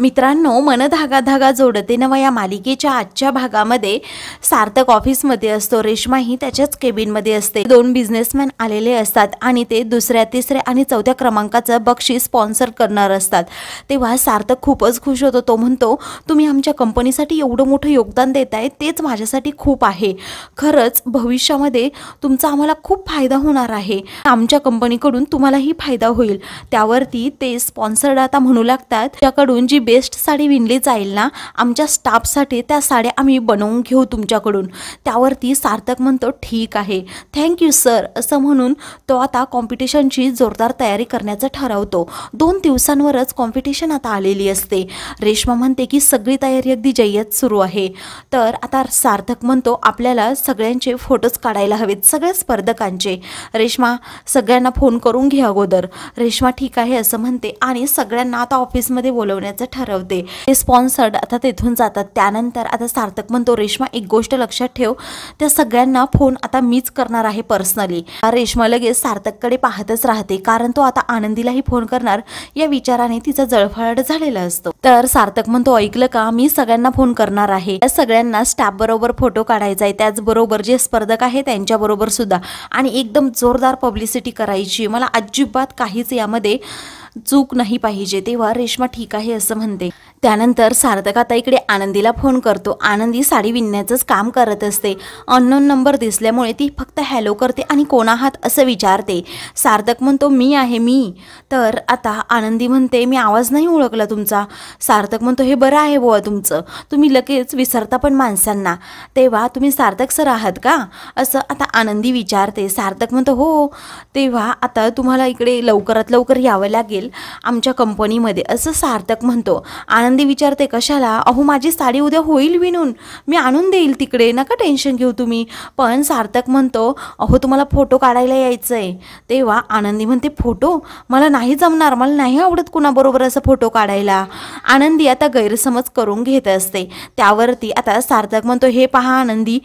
मित्रांनो मन धागा धागा जोडते नवा या मालिकेच्या आजच्या भागामध्ये सार्थक ऑफिसमध्ये असतो ही त्याच्याच केबिनमध्ये असते दोन बिझनेसमॅन आलेले असतात आणि ते दुसऱ्या तिसऱ्या आणि चौथ्या क्रमांकाचं बक्षीस स्पॉन्सर करणार असतात तेव्हा सार्थक खूपच खुश होतो तो म्हणतो तुम्ही आमच्या कंपनीसाठी एवढं मोठं योगदान देत आहे तेच माझ्यासाठी खूप आहे खरंच भविष्यामध्ये तुमचा आम्हाला खूप फायदा होणार आहे आमच्या कंपनीकडून तुम्हालाही फायदा होईल त्यावरती ते स्पॉन्सर्ड आता म्हणू लागतात त्याकडून जी बेस्ट साडी विणली जाईल ना आमच्या स्टाफसाठी त्या साड्या आम्ही बनवून घेऊ तुमच्याकडून त्यावरती सार्थक म्हणतो ठीक आहे थँक्यू सर असं म्हणून तो आता कॉम्पिटिशनची जोरदार तयारी करण्याचं ठरवतो दोन दिवसांवरच कॉम्पिटिशन आता आलेली असते रेश्मा म्हणते की सगळी तयारी अगदी जय्यत सुरू आहे तर आता सार्थक म्हणतो आपल्याला सगळ्यांचे फोटोज काढायला हवेत सगळ्या स्पर्धकांचे रेश्मा सगळ्यांना फोन करून घे अगोदर रेश्मा ठीक आहे असं म्हणते आणि सगळ्यांना आता ऑफिसमध्ये बोलवण्याचं ठरवते ते स्पॉन्सर्ड आता तेथून जातात त्यानंतर आता सार्थक म्हणतो रेश्मा एक गोष्ट लक्षात ठेव त्या सगळ्यांना फोन आता मीच करणार आहे पर्सनली रेश्मा लगेच सार्थककडे पाहतच राहते कारण तो आता आनंदीलाही फोन करणार या विचाराने तिचा जळफळाट झालेला असतो तर सार्थक म्हणतो ऐकलं का मी सगळ्यांना फोन करणार आहे त्या सगळ्यांना स्टॅप बरोबर फोटो काढायचा आहे त्याचबरोबर जे स्पर्धक आहे त्यांच्याबरोबर सुद्धा आणि एकदम जोरदार पब्लिसिटी करायची मला अजिबात काहीच यामध्ये चूक नाही पाहिजे तेव्हा रेश्मा ठीक आहे असं म्हणते त्यानंतर सार्थक आता इकडे आनंदीला फोन करतो आनंदी साडी विणण्याचंच काम करत असते अननोन नंबर दिसल्यामुळे ती फक्त हॅलो करते आणि कोण आहात असं विचारते सार्थक म्हणतो मी आहे मी तर आता आनंदी म्हणते मी आवाज नाही ओळखला तुमचा सार्थक म्हणतो हे बरं आहे बुवा तुमचं तुम्ही लगेच विसरता पण माणसांना तेव्हा तुम्ही सार्थक सर आहात का असं आता आनंदी विचारते सार्थक म्हणतो हो तेव्हा आता तुम्हाला इकडे लवकरात लवकर यावं लागेल जाईल आमच्या कंपनीमध्ये असं सार्थक म्हणतो आनंदी विचारते कशाला अहो माझी साडी उद्या होईल विणून मी आणून देईल तिकडे नका टेन्शन घेऊ तुम्ही पण सार्थक म्हणतो अहो तुम्हाला फोटो काढायला यायचं आहे तेव्हा आनंदी म्हणते फोटो मला नाही जमणार मला नाही आवडत कुणाबरोबर असं फोटो काढायला आनंदी आता गैरसमज करून घेत असते त्यावरती आता सार्थक म्हणतो हे पहा आनंदी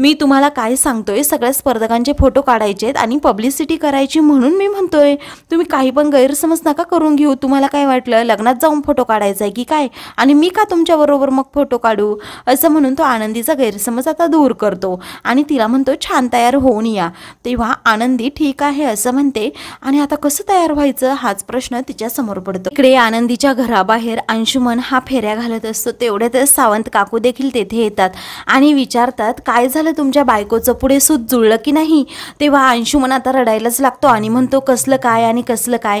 मी तुम्हाला काय सांगतोय सगळ्या स्पर्धकांचे फोटो काढायचे आहेत आणि पब्लिसिटी करायची म्हणून मी म्हणतोय तुम्ही काही पण गैरसमज नका करून घेऊ तुम्हाला काय वाटलं लग्नात जाऊन फोटो काढायचा आहे की काय आणि मी का तुमच्याबरोबर मग फोटो काढू असं म्हणून तो आनंदीचा गैरसमज आता दूर करतो आणि तिला म्हणतो छान तयार होऊन या तेव्हा आनंदी ठीक आहे असं म्हणते आणि आता कसं तयार व्हायचं हाच प्रश्न तिच्या समोर पडतो इकडे आनंदीच्या घराबाहेर अंशुमन हा फेऱ्या घालत असतो तेवढ्यातच सावंत काकू देखील तेथे येतात आणि विचारतात काय झालं झालं तुमच्या बायकोचं पुढे सूत जुळलं की नाही तेव्हा अंशुमन आता रडायलाच लागतो आणि म्हणतो कसलं काय आणि कसलं काय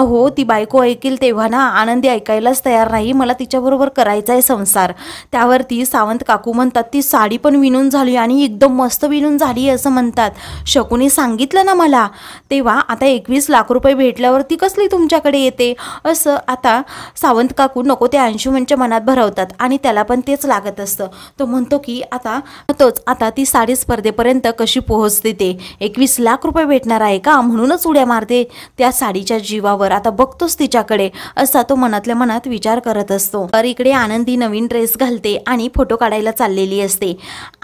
अहो ती बायको ऐकेल तेव्हा ना आनंदी ऐकायलाच तयार नाही मला तिच्याबरोबर करायचा आहे संसार त्यावरती सावंत काकू म्हणतात ती साडी पण विणून झाली आणि एकदम मस्त विणून झाली असं म्हणतात शकुनी सांगितलं ना मला तेव्हा आता एकवीस लाख रुपये भेटल्यावर ती कसली तुमच्याकडे येते असं आता सावंत काकू नको ते अंशुमनच्या मनात भरवतात आणि त्याला पण तेच लागत असतं तो म्हणतो की आता तोच आता आता ती साडी स्पर्धेपर्यंत कशी पोहोचते ते एकवीस लाख रुपये भेटणार आहे का म्हणूनच उड्या मारते त्या साडीच्या जीवावर आता बघतोस तिच्याकडे असा तो मनातल्या मनात विचार करत असतो तर इकडे आनंदी नवीन ड्रेस घालते आणि फोटो काढायला चाललेली असते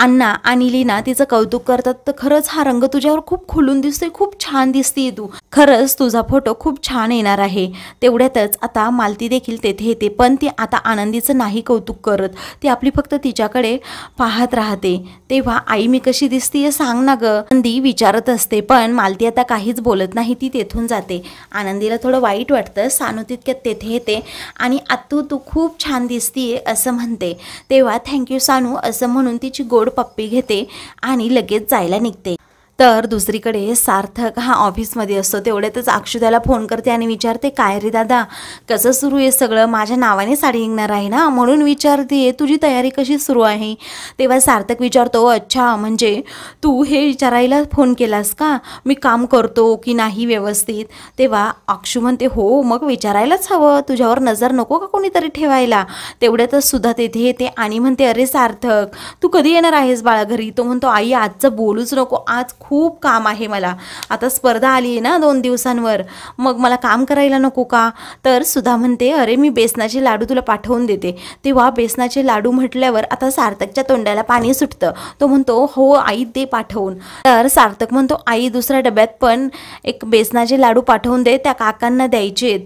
अण्णा आणि लीना तिचं कौतुक करतात तर खरंच हा रंग तुझ्यावर खूप खुलून दिसतोय खूप छान दिसते तू खरंच तुझा फोटो खूप छान येणार आहे तेवढ्यातच आता मालती देखील तेथे येते पण ती आता आनंदीचं नाही कौतुक करत ती आपली फक्त तिच्याकडे पाहत राहते तेव्हा आई मी कशी दिसतीये सांग ना ग विचारत असते पण मालती आता काहीच बोलत नाही ती तेथून जाते आनंदीला थोडं वाईट वाटतं सानू तितक्यात तेथे येते आणि आतू तू खूप छान दिसतीये असं म्हणते तेव्हा थँक्यू सानू असं म्हणून तिची गोड पप्पी घेते आणि लगेच जायला निघते तर दुसरीकडे सार्थक हा ऑफिसमध्ये असतो तेवढ्यातच अक्षुताला फोन करते आणि विचारते काय रे दादा कसं सुरू आहे सगळं माझ्या नावाने साडी निघणार आहे ना म्हणून विचारते तुझी तयारी कशी सुरू आहे तेव्हा सार्थक विचारतो अच्छा म्हणजे तू हे विचारायला फोन केलास का मी काम करतो की नाही व्यवस्थित तेव्हा अक्षू म्हणते हो मग विचारायलाच हवं तुझ्यावर नजर नको का कोणीतरी ठेवायला तेवढ्यातच सुद्धा तेथे येते आणि म्हणते अरे सार्थक तू कधी येणार आहेस बाळा घरी तो म्हणतो आई आजचं बोलूच नको आज खूप काम आहे मला आता स्पर्धा आली आहे ना दोन दिवसांवर मग मला काम करायला नको का तर सुधा म्हणते अरे मी बेसनाचे लाडू तुला पाठवून देते तेव्हा बेसनाचे लाडू म्हटल्यावर आता सार्थकच्या तोंडाला पाणी सुटतं तो म्हणतो हो आई दे पाठवून तर सार्थक म्हणतो आई दुसऱ्या डब्यात पण एक बेसनाचे लाडू पाठवून दे त्या काकांना द्यायचे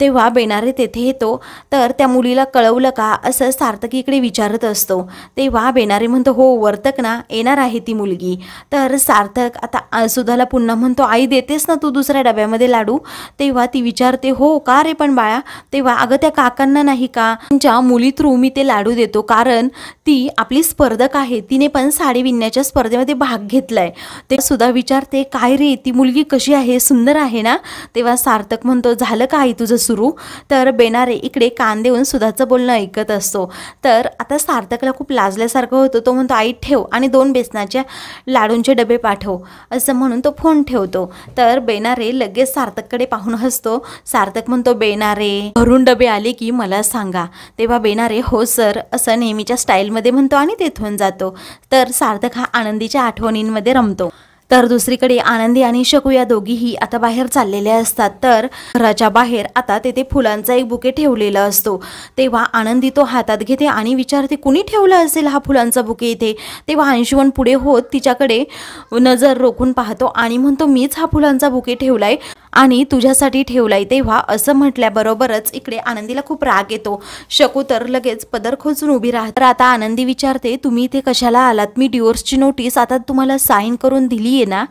तेव्हा बेनारे तेथे येतो तर त्या मुलीला कळवलं का असं सार्थक इकडे विचारत असतो तेव्हा बेणारे म्हणतो हो वर्तक ना येणार आहे ती मुलगी तर सार्थक तर आता सुधाला पुन्हा म्हणतो आई देतेस ना तू दुसऱ्या डब्यामध्ये लाडू तेव्हा ती विचारते हो का रे पण बाळा तेव्हा अगं त्या काकांना नाही का त्यांच्या मुली थ्रू मी ते लाडू देतो कारण ती आपली स्पर्धक आहे तिने पण साडी विणण्याच्या स्पर्धेमध्ये भाग घेतलाय ते सुद्धा विचारते काय रे ती मुलगी कशी आहे सुंदर आहे ना तेव्हा सार्थक म्हणतो झालं का आई तुझं सुरू तर बेनारे इकडे कान देऊन सुधाचं बोलणं ऐकत असतो तर आता सार्थकला खूप लाजल्यासारखं होतं तो म्हणतो आई ठेव आणि दोन बेसनाच्या लाडूंचे डबे पाठव असं म्हणून तो फोन ठेवतो तर बेनारे लगेच सार्थककडे पाहून हसतो सार्थक म्हणतो बेनारे भरून डबे आले की मला सांगा तेव्हा बेनारे हो सर असं नेहमीच्या स्टाईलमध्ये म्हणतो आणि तेथून जातो तर सार्थक हा आनंदीच्या आठवणींमध्ये रमतो तर दुसरीकडे आनंदी आणि शकू या दोघीही आता बाहेर चाललेल्या असतात तर घराच्या बाहेर आता तेथे फुलांचा एक बुके ठेवलेला असतो तेव्हा आनंदी तो हातात घेते आणि विचारते कुणी ठेवला असेल हा फुलांचा बुके इथे तेव्हा अंशुमन पुढे होत तिच्याकडे नजर रोखून पाहतो आणि म्हणतो मीच हा फुलांचा बुके ठेवलाय आणि तुझ्यासाठी ठेवलाय तेव्हा असं म्हटल्याबरोबरच इकडे आनंदीला खूप राग येतो शकू तर लगेच पदर खोचून उभी राहत तर आता आनंदी विचारते तुम्ही इथे कशाला आलात मी डिवोर्सची नोटीस आता तुम्हाला साईन करून दिली आहे ना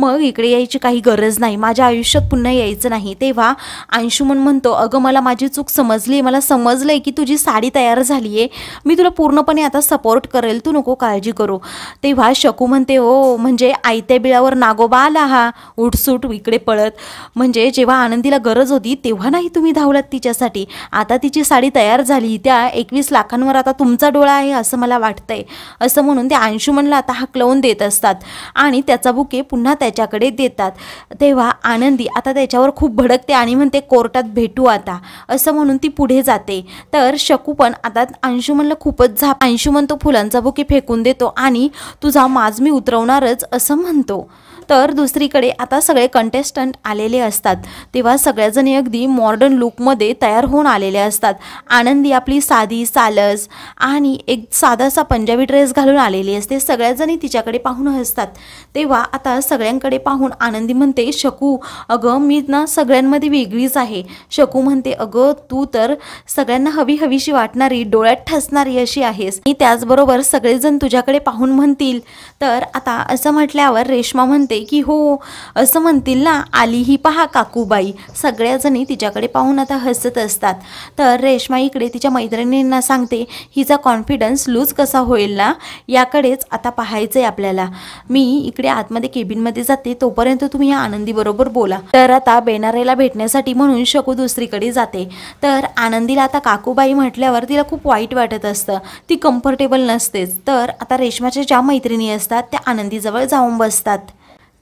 मग इकडे यायची काही गरज नाही माझ्या आयुष्यात पुन्हा यायचं नाही तेव्हा अंशुमन म्हणतो अगं मला माझी चूक समजली मला समजलं आहे की तुझी साडी तयार झाली आहे मी तुला पूर्णपणे आता सपोर्ट करेल तू नको काळजी करू तेव्हा शकू म्हणते हो म्हणजे आयत्या बिळावर नागोबा आला हा उठसूट इकडे पळत म्हणजे जेव्हा आनंदीला गरज होती तेव्हा नाही तुम्ही धावलात तिच्यासाठी आता तिची साडी तयार झाली त्या एकवीस लाखांवर आता तुमचा डोळा आहे असं मला वाटतंय असं म्हणून ते अंशुमनला आता क्लोन देत असतात आणि त्याचा बुके पुन्हा त्याच्याकडे देतात तेव्हा आनंदी आता त्याच्यावर खूप भडकते आणि म्हणते कोर्टात भेटू आता असं म्हणून ती पुढे जाते तर शकू पण आता अंशुमनला खूपच झा अंशुमन तो फुलांचा बुके फेकून देतो आणि तुझा माज मी उतरवणारच असं म्हणतो तर दुसरीकडे आता सगळे कंटेस्टंट आलेले असतात तेव्हा सगळ्याजणी अगदी मॉडर्न लुकमध्ये तयार होऊन आलेले असतात आनंदी आपली साधी सालस आणि एक साधासा पंजाबी ड्रेस घालून आलेली असते सगळ्याजणी तिच्याकडे पाहून हसतात तेव्हा आता सगळ्यांकडे पाहून आनंदी म्हणते शकू अगं मी ना सगळ्यांमध्ये वेगळीच आहे शकू म्हणते अगं तू तर सगळ्यांना हवी हवीशी वाटणारी डोळ्यात ठसणारी अशी आहेस मी त्याचबरोबर सगळेजण तुझ्याकडे पाहून म्हणतील तर आता असं म्हटल्यावर रेश्मा म्हणते की हो असं म्हणतील ना आली ही पहा काकूबाई सगळ्याजणी तिच्याकडे पाहून आता हसत असतात तर रेश्मा इकडे तिच्या मैत्रिणींना सांगते हिचा कॉन्फिडन्स लूज कसा होईल ना याकडेच आता पाहायचं आहे आपल्याला मी इकडे आतमध्ये केबिनमध्ये जाते तोपर्यंत तुम्ही या आनंदीबरोबर बोला तर आता बेनारेला भेटण्यासाठी म्हणून शकू दुसरीकडे जाते तर आनंदीला आता काकूबाई म्हटल्यावर तिला खूप वाईट वाटत असतं ती कम्फर्टेबल नसतेच तर आता रेश्माच्या ज्या मैत्रिणी असतात त्या आनंदीजवळ जाऊन बसतात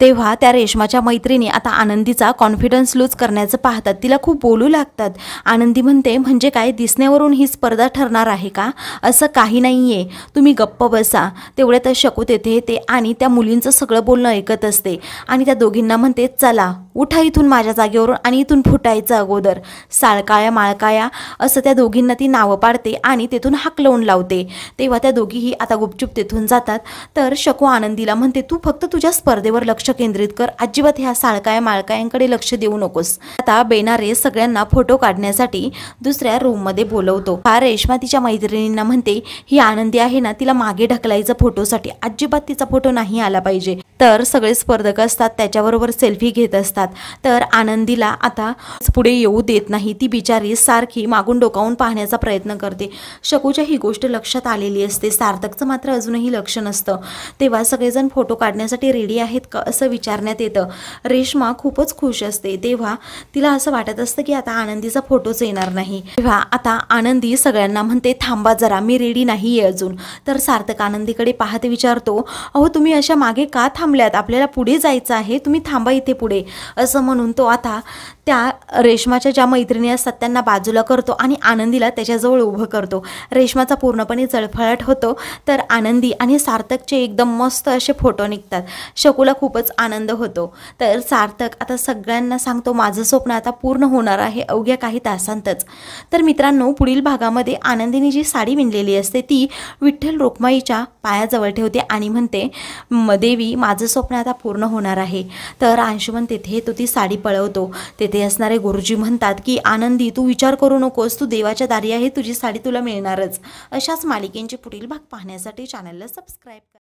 तेव्हा त्या रेशमाच्या मैत्रिणी आता आनंदीचा कॉन्फिडन्स लूज करण्याचं पाहतात तिला खूप बोलू लागतात आनंदी म्हणते म्हणजे काय दिसण्यावरून ही स्पर्धा ठरणार आहे का असं काही नाही आहे तुम्ही गप्प बसा तर शकू तेथे ते आणि त्या मुलींचं सगळं बोलणं ऐकत असते आणि त्या दोघींना म्हणते चला उठा इथून माझ्या जागेवरून आणि इथून फुटायचं अगोदर साळकाया माळकाया असं त्या दोघींना ती नावं पाडते आणि तेथून लावून लावते तेव्हा त्या दोघीही आता गुपचूप तेथून जातात तर शकू आनंदीला म्हणते तू फक्त तुझ्या स्पर्धेवर लक्ष लक्ष केंद्रित कर अजिबात ह्या साळकाय माळकायांकडे लक्ष देऊ नकोस आता बेनारे सगळ्यांना फोटो काढण्यासाठी दुसऱ्या रूममध्ये बोलवतो फार रेश्मा तिच्या मैत्रिणींना म्हणते ही आनंदी आहे ना तिला मागे ढकलायचं फोटोसाठी अजिबात तिचा फोटो नाही आला पाहिजे तर सगळे स्पर्धक असतात त्याच्याबरोबर सेल्फी घेत असतात तर आनंदीला आता पुढे येऊ देत नाही ती बिचारी सारखी मागून डोकावून पाहण्याचा प्रयत्न करते शकूच्या ही गोष्ट लक्षात आलेली असते सार्थकचं मात्र अजूनही लक्ष नसतं तेव्हा सगळेजण फोटो काढण्यासाठी रेडी आहेत असं विचारण्यात येतं रेश्मा खूपच खुश असते तेव्हा तिला असं वाटत असतं की आता आनंदीचा फोटोच येणार नाही तेव्हा आता आनंदी सगळ्यांना म्हणते थांबा जरा मी रेडी नाही आहे अजून तर सार्थक आनंदीकडे पाहत विचारतो अहो तुम्ही अशा मागे का थांबल्यात आपल्याला पुढे जायचं आहे तुम्ही थांबा इथे पुढे असं म्हणून तो आता त्या रेश्माच्या ज्या मैत्रिणी असतात त्यांना बाजूला करतो आणि आनंदीला त्याच्याजवळ उभं करतो रेश्माचा पूर्णपणे जळफळाट होतो तर आनंदी आणि सार्थकचे एकदम मस्त असे फोटो निघतात शकूला खूपच खूपच आनंद होतो तर सार्थक आता सगळ्यांना सांगतो माझं स्वप्न आता पूर्ण होणार आहे अवघ्या काही तासांतच तर मित्रांनो पुढील भागामध्ये आनंदीने जी साडी विणलेली असते ती विठ्ठल रोखमाईच्या पायाजवळ ठेवते आणि म्हणते देवी माझं स्वप्न आता पूर्ण होणार आहे तर अंशुमन तेथे तो ती साडी पळवतो तेथे असणारे गुरुजी म्हणतात की आनंदी तू विचार करू नकोस तू देवाच्या दारी आहे तुझी साडी तुला मिळणारच अशाच मालिकेंचे पुढील भाग पाहण्यासाठी चॅनलला सबस्क्राईब करा